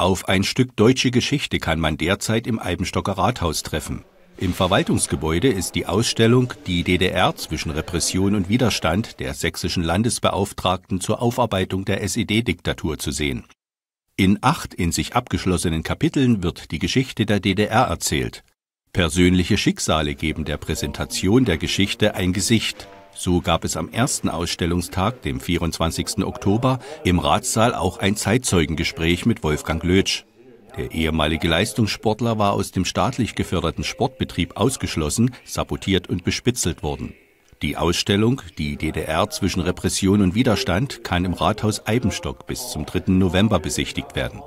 Auf ein Stück deutsche Geschichte kann man derzeit im Eibenstocker Rathaus treffen. Im Verwaltungsgebäude ist die Ausstellung Die DDR zwischen Repression und Widerstand der sächsischen Landesbeauftragten zur Aufarbeitung der SED-Diktatur zu sehen. In acht in sich abgeschlossenen Kapiteln wird die Geschichte der DDR erzählt. Persönliche Schicksale geben der Präsentation der Geschichte ein Gesicht. So gab es am ersten Ausstellungstag, dem 24. Oktober, im Ratssaal auch ein Zeitzeugengespräch mit Wolfgang Lötsch. Der ehemalige Leistungssportler war aus dem staatlich geförderten Sportbetrieb ausgeschlossen, sabotiert und bespitzelt worden. Die Ausstellung Die DDR zwischen Repression und Widerstand kann im Rathaus Eibenstock bis zum 3. November besichtigt werden.